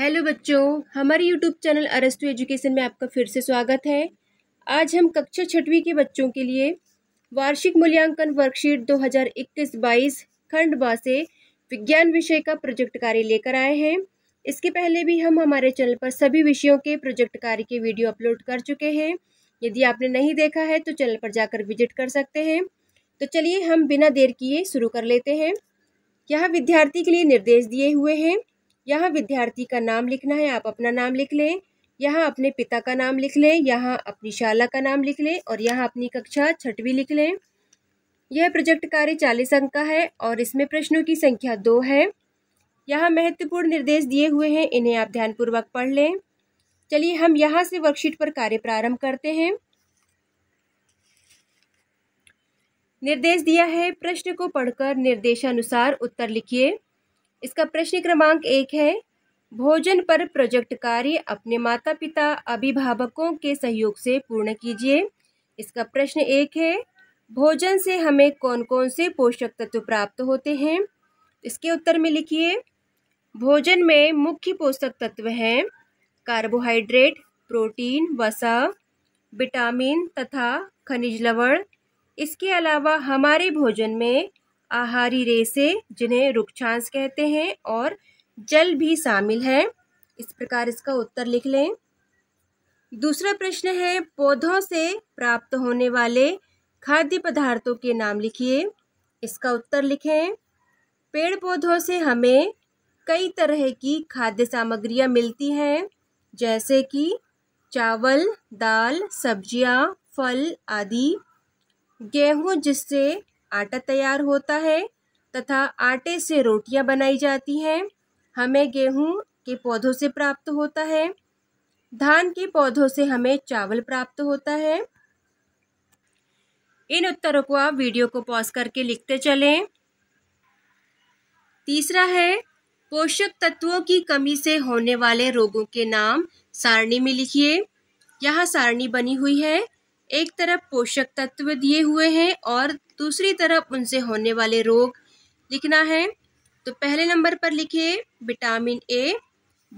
hello बच्चों हमारे YouTube channel अरस्तु एजुकेशन में आपका फिर से स्वागत है आज हम कक्षा छठवीं के बच्चों के लिए वार्षिक मूल्यांकन वर्कशीट 2021-22 खंड बा से विज्ञान विषय का प्रोजेक्ट कार्य लेकर आए हैं इसके पहले भी हम हमारे चैनल पर सभी विषयों के प्रोजेक्ट कार्य के वीडियो अपलोड कर चुके हैं यदि आपने नहीं देखा है तो चैनल पर जाकर विजिट कर सकते हैं तो चलिए हम बिना देर किए शुरू कर लेते हैं यहाँ विद्यार्थी के लिए निर्देश दिए हुए हैं यहाँ विद्यार्थी का नाम लिखना है आप अपना नाम लिख लें यहाँ अपने पिता का नाम लिख लें यहाँ अपनी शाला का नाम लिख लें और यहाँ अपनी कक्षा छठवीं लिख लें यह प्रोजेक्ट कार्य चालीस अंक का है और इसमें प्रश्नों की संख्या दो है यहाँ महत्वपूर्ण निर्देश दिए हुए हैं इन्हें आप ध्यानपूर्वक पढ़ लें चलिए हम यहाँ से वर्कशीट पर कार्य प्रारंभ करते हैं निर्देश दिया है प्रश्न को पढ़कर निर्देशानुसार उत्तर लिखिए इसका प्रश्न क्रमांक एक है भोजन पर प्रोजेक्ट कार्य अपने माता पिता अभिभावकों के सहयोग से पूर्ण कीजिए इसका प्रश्न एक है भोजन से हमें कौन कौन से पोषक तत्व प्राप्त होते हैं इसके उत्तर में लिखिए भोजन में मुख्य पोषक तत्व हैं कार्बोहाइड्रेट प्रोटीन वसा विटामिन तथा खनिज लवण इसके अलावा हमारे भोजन में आहारी रेसे जिन्हें रुक्षांस कहते हैं और जल भी शामिल है इस प्रकार इसका उत्तर लिख लें दूसरा प्रश्न है पौधों से प्राप्त होने वाले खाद्य पदार्थों के नाम लिखिए इसका उत्तर लिखें पेड़ पौधों से हमें कई तरह की खाद्य सामग्रियाँ मिलती हैं जैसे कि चावल दाल सब्जियाँ फल आदि गेहूँ जिससे आटा तैयार होता है तथा आटे से रोटियां बनाई जाती हैं हमें गेहूं के पौधों से प्राप्त होता है धान के पौधों से हमें चावल प्राप्त होता है इन उत्तरों को आप वीडियो को पॉज करके लिखते चलें तीसरा है पोषक तत्वों की कमी से होने वाले रोगों के नाम सारणी में लिखिए यहाँ सारणी बनी हुई है एक तरफ पोषक तत्व दिए हुए हैं और दूसरी तरफ उनसे होने वाले रोग लिखना है तो पहले नंबर पर लिखिए विटामिन ए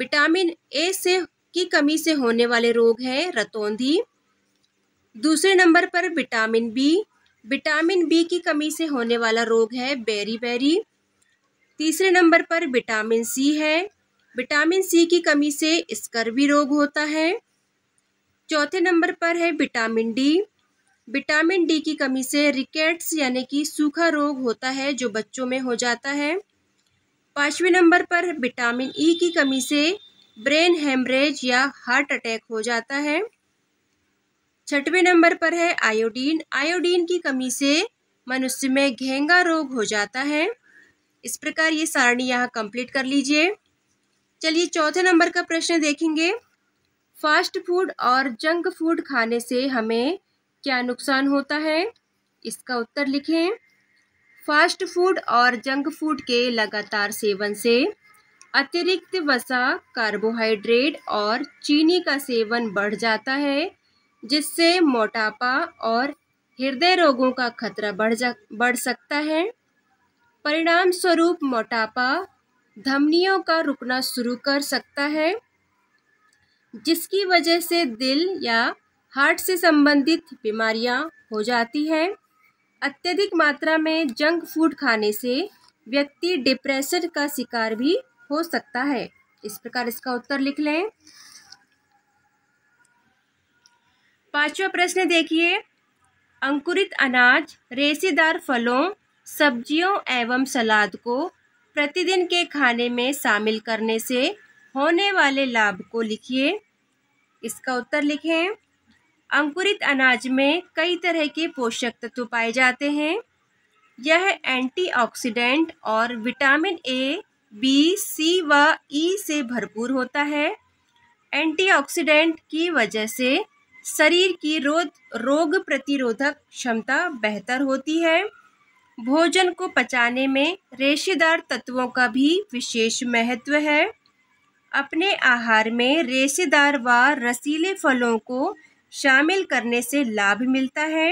विटामिन ए से की कमी से होने वाले रोग हैं रतौंधी दूसरे नंबर पर विटामिन बी विटामिन बी की कमी से होने वाला रोग है बेरी बेरी तीसरे नंबर पर विटामिन सी है विटामिन सी की कमी से स्कर्वी रोग होता है चौथे नंबर पर है विटामिन डी विटामिन डी की कमी से रिकेट्स यानी कि सूखा रोग होता है जो बच्चों में हो जाता है पाँचवें नंबर पर विटामिन ई की कमी से ब्रेन हेमरेज या हार्ट अटैक हो जाता है छठवें नंबर पर है आयोडीन आयोडीन की कमी से मनुष्य में घेंगा रोग हो जाता है इस प्रकार ये सारणी यहाँ कंप्लीट कर लीजिए चलिए चौथे नंबर का प्रश्न देखेंगे फास्ट फूड और जंक फूड खाने से हमें क्या नुकसान होता है इसका उत्तर लिखें फास्ट फूड और जंक फूड के लगातार सेवन से अतिरिक्त वसा कार्बोहाइड्रेट और चीनी का सेवन बढ़ जाता है जिससे मोटापा और हृदय रोगों का खतरा बढ़ जा बढ़ सकता है परिणाम स्वरूप मोटापा धमनियों का रुकना शुरू कर सकता है जिसकी वजह से दिल या हार्ट से संबंधित बीमारियां हो जाती हैं अत्यधिक मात्रा में जंक फूड खाने से व्यक्ति डिप्रेशन का शिकार भी हो सकता है इस प्रकार इसका उत्तर लिख लें पांचवा प्रश्न देखिए अंकुरित अनाज रेसेदार फलों सब्जियों एवं सलाद को प्रतिदिन के खाने में शामिल करने से होने वाले लाभ को लिखिए इसका उत्तर लिखें अंकुरित अनाज में कई तरह के पोषक तत्व पाए जाते हैं यह एंटीऑक्सीडेंट और विटामिन ए बी सी व ई e से भरपूर होता है एंटीऑक्सीडेंट की वजह से शरीर की रोध रोग प्रतिरोधक क्षमता बेहतर होती है भोजन को पचाने में रेशेदार तत्वों का भी विशेष महत्व है अपने आहार में रेशेदार व रसीले फलों को शामिल करने से लाभ मिलता है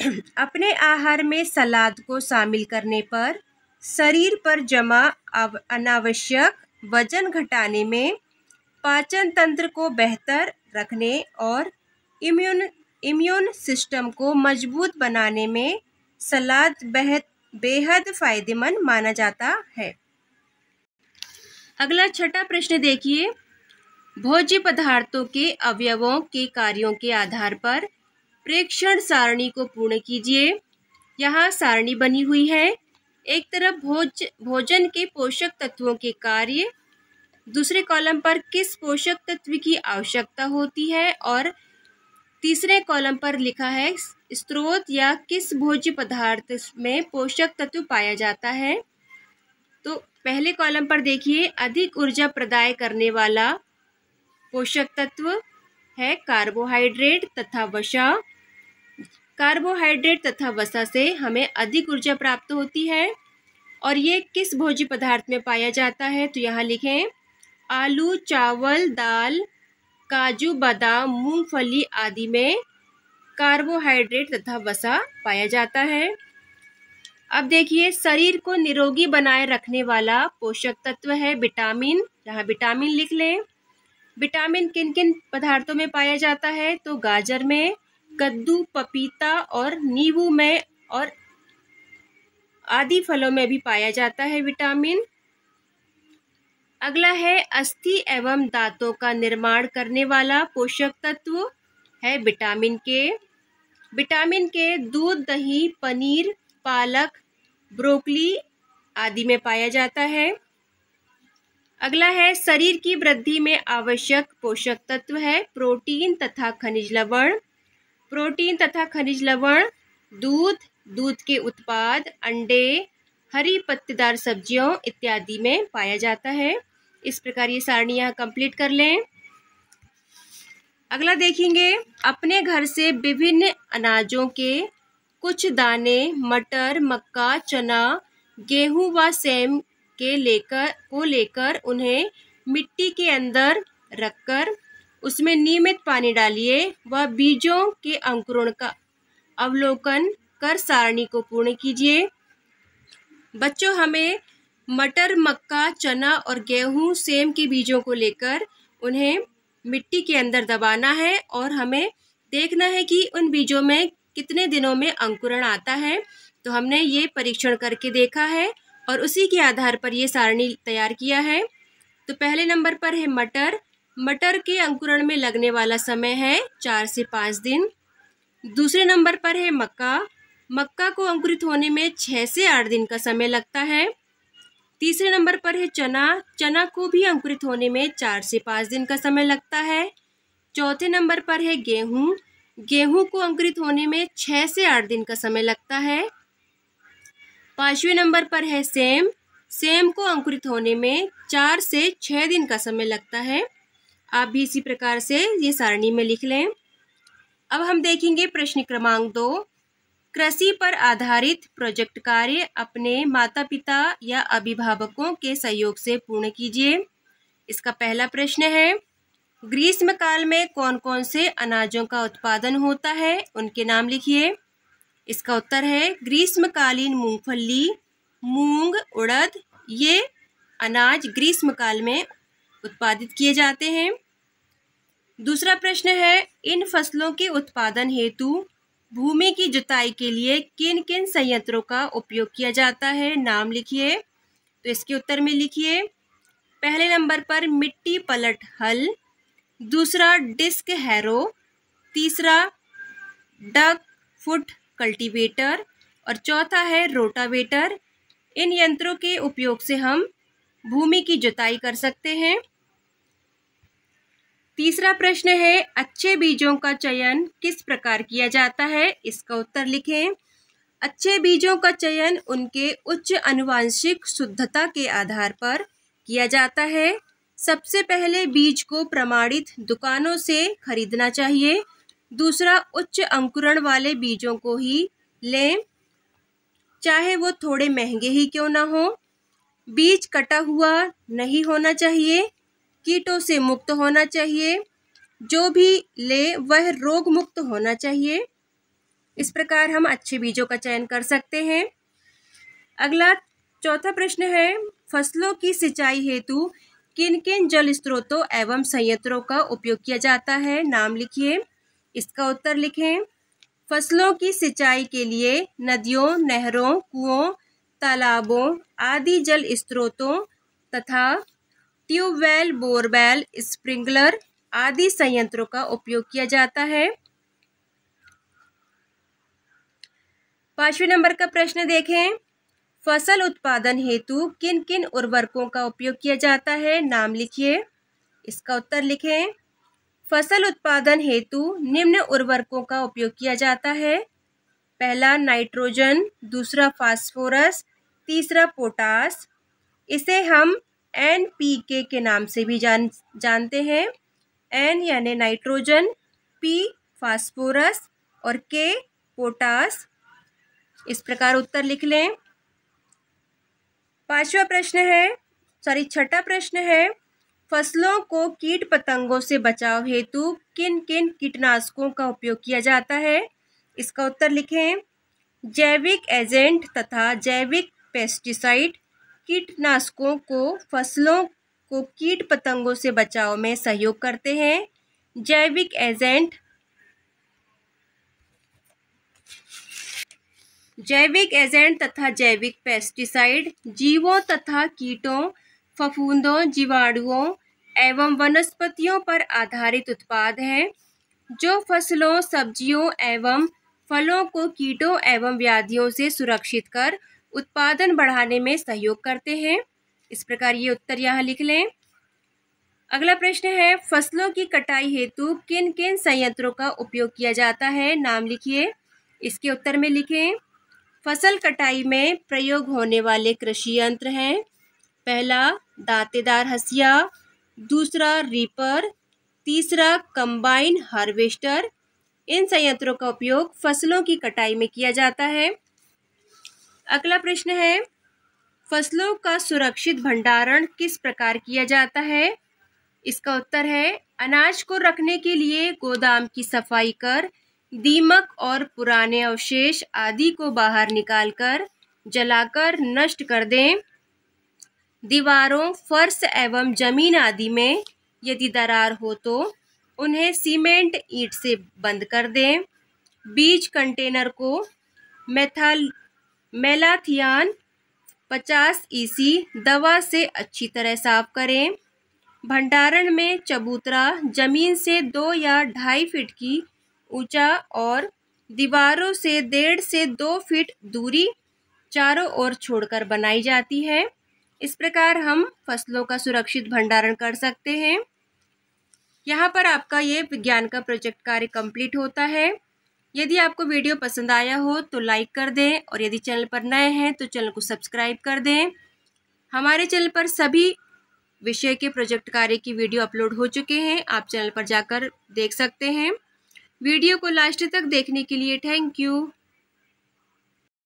अपने आहार में सलाद को शामिल करने पर शरीर पर जमा अनावश्यक वजन घटाने में पाचन तंत्र को बेहतर रखने और इम्यून इम्यून सिस्टम को मजबूत बनाने में सलाद बेहद बेहद फ़ायदेमंद माना जाता है अगला छठा प्रश्न देखिए भोज्य पदार्थों के अवयवों के कार्यों के आधार पर प्रेक्षण सारणी को पूर्ण कीजिए यहाँ सारणी बनी हुई है एक तरफ भोज भोजन के पोषक तत्वों के कार्य दूसरे कॉलम पर किस पोषक तत्व की आवश्यकता होती है और तीसरे कॉलम पर लिखा है स्रोत या किस भोज्य पदार्थ में पोषक तत्व पाया जाता है तो पहले कॉलम पर देखिए अधिक ऊर्जा प्रदाय करने वाला पोषक तत्व है कार्बोहाइड्रेट तथा वसा कार्बोहाइड्रेट तथा वसा से हमें अधिक ऊर्जा प्राप्त होती है और ये किस भोज्य पदार्थ में पाया जाता है तो यहाँ लिखें आलू चावल दाल काजू बादाम मूंगफली आदि में कार्बोहाइड्रेट तथा वसा पाया जाता है अब देखिए शरीर को निरोगी बनाए रखने वाला पोषक तत्व है विटामिन यहाँ विटामिन लिख लें विटामिन किन किन पदार्थों में पाया जाता है तो गाजर में कद्दू पपीता और नींबू में और आदि फलों में भी पाया जाता है विटामिन अगला है अस्थि एवं दांतों का निर्माण करने वाला पोषक तत्व है विटामिन के विटामिन के दूध दही पनीर पालक ब्रोकली आदि में पाया जाता है अगला है शरीर की वृद्धि में आवश्यक पोषक तत्व है प्रोटीन तथा खनिज लवण प्रोटीन तथा खनिज लवण दूध दूध के उत्पाद अंडे हरी पत्तेदार सब्जियों इत्यादि में पाया जाता है इस प्रकार ये सारणियाँ कंप्लीट कर लें अगला देखेंगे अपने घर से विभिन्न अनाजों के कुछ दाने मटर मक्का चना गेहूं व सेम के लेकर को लेकर उन्हें मिट्टी के अंदर रखकर उसमें नियमित पानी डालिए व बीजों के अंकुरण का अवलोकन कर सारणी को पूर्ण कीजिए बच्चों हमें मटर मक्का चना और गेहूं सेम के बीजों को लेकर उन्हें मिट्टी के अंदर दबाना है और हमें देखना है कि उन बीजों में कितने दिनों में अंकुरण आता है तो हमने ये परीक्षण करके देखा है और उसी के आधार पर ये सारणी तैयार किया है तो पहले नंबर पर है मटर मटर के अंकुरण में लगने वाला समय है चार से पाँच दिन दूसरे नंबर पर है मक्का मक्का को अंकुरित होने में छः से आठ दिन का समय लगता है तीसरे नंबर पर है चना चना को भी अंकुरित होने में चार से पाँच दिन का समय लगता है चौथे नंबर पर है गेहूँ गेहूँ को अंकुरित होने में छः से आठ दिन का समय लगता है पाँचवें नंबर पर है सेम सेम को अंकुरित होने में चार से छः दिन का समय लगता है आप भी इसी प्रकार से ये सारणी में लिख लें अब हम देखेंगे प्रश्न क्रमांक दो कृषि पर आधारित प्रोजेक्ट कार्य अपने माता पिता या अभिभावकों के सहयोग से पूर्ण कीजिए इसका पहला प्रश्न है ग्रीष्म काल में कौन कौन से अनाजों का उत्पादन होता है उनके नाम लिखिए इसका उत्तर है ग्रीष्मकालीन मूंगफली मूंग उड़द ये अनाज ग्रीष्मकाल में उत्पादित किए जाते हैं दूसरा प्रश्न है इन फसलों के उत्पादन हेतु भूमि की जुताई के लिए किन किन संयंत्रों का उपयोग किया जाता है नाम लिखिए तो इसके उत्तर में लिखिए पहले नंबर पर मिट्टी पलट हल दूसरा डिस्क हैरो तीसरा डग फुट कल्टीवेटर और चौथा है रोटावेटर इन यंत्रों के उपयोग से हम भूमि की जुताई कर सकते हैं तीसरा प्रश्न है अच्छे बीजों का चयन किस प्रकार किया जाता है इसका उत्तर लिखें अच्छे बीजों का चयन उनके उच्च अनुवांशिक शुद्धता के आधार पर किया जाता है सबसे पहले बीज को प्रमाणित दुकानों से खरीदना चाहिए दूसरा उच्च अंकुरण वाले बीजों को ही लें चाहे वो थोड़े महंगे ही क्यों ना हो बीज कटा हुआ नहीं होना चाहिए कीटों से मुक्त होना चाहिए जो भी ले वह रोग मुक्त होना चाहिए इस प्रकार हम अच्छे बीजों का चयन कर सकते हैं अगला चौथा प्रश्न है फसलों की सिंचाई हेतु किन किन जल स्रोतों एवं संयंत्रों का उपयोग किया जाता है नाम लिखिए इसका उत्तर लिखें फसलों की सिंचाई के लिए नदियों नहरों कुओं तालाबों आदि जल स्रोतों तथा ट्यूबवेल बोरवेल स्प्रिंकलर आदि संयंत्रों का उपयोग किया जाता है पांचवें नंबर का प्रश्न देखें फसल उत्पादन हेतु किन किन उर्वरकों का उपयोग किया जाता है नाम लिखिए इसका उत्तर लिखें फसल उत्पादन हेतु निम्न उर्वरकों का उपयोग किया जाता है पहला नाइट्रोजन दूसरा फास्फोरस तीसरा पोटास इसे हम एन पी के के नाम से भी जान जानते हैं एन यानी नाइट्रोजन पी फास्फोरस और के पोटास इस प्रकार उत्तर लिख लें पांचवा प्रश्न है सॉरी छठा प्रश्न है फसलों को कीट पतंगों से बचाव हेतु किन किन कीटनाशकों का उपयोग किया जाता है इसका उत्तर लिखें जैविक एजेंट तथा जैविक पेस्टिसाइड कीटनाशकों को फसलों को कीट पतंगों से बचाव में सहयोग करते हैं जैविक एजेंट जैविक एजेंट तथा जैविक पेस्टिसाइड जीवों तथा कीटों फफूंदों जीवाणुओं एवं वनस्पतियों पर आधारित उत्पाद हैं जो फसलों सब्जियों एवं फलों को कीटों एवं व्याधियों से सुरक्षित कर उत्पादन बढ़ाने में सहयोग करते हैं इस प्रकार ये उत्तर यहाँ लिख लें अगला प्रश्न है फसलों की कटाई हेतु किन किन संयंत्रों का उपयोग किया जाता है नाम लिखिए इसके उत्तर में लिखें फसल कटाई में प्रयोग होने वाले कृषि यंत्र हैं पहला दांतेदार हसिया दूसरा रीपर तीसरा कंबाइन हार्वेस्टर इन संयंत्रों का उपयोग फसलों की कटाई में किया जाता है अगला प्रश्न है फसलों का सुरक्षित भंडारण किस प्रकार किया जाता है इसका उत्तर है अनाज को रखने के लिए गोदाम की सफाई कर दीमक और पुराने अवशेष आदि को बाहर निकालकर जलाकर नष्ट कर दें दीवारों फर्श एवं जमीन आदि में यदि दरार हो तो उन्हें सीमेंट ईट से बंद कर दें बीज कंटेनर को मेथाल मेलाथियान 50 ईसी दवा से अच्छी तरह साफ करें भंडारण में चबूतरा जमीन से दो या ढाई फीट की ऊंचा और दीवारों से डेढ़ से दो फीट दूरी चारों ओर छोड़कर बनाई जाती है इस प्रकार हम फसलों का सुरक्षित भंडारण कर सकते हैं यहाँ पर आपका ये विज्ञान का प्रोजेक्ट कार्य कंप्लीट होता है यदि आपको वीडियो पसंद आया हो तो लाइक कर दें और यदि चैनल पर नए हैं तो चैनल को सब्सक्राइब कर दें हमारे चैनल पर सभी विषय के प्रोजेक्ट कार्य की वीडियो अपलोड हो चुके हैं आप चैनल पर जाकर देख सकते हैं वीडियो को लास्ट तक देखने के लिए थैंक यू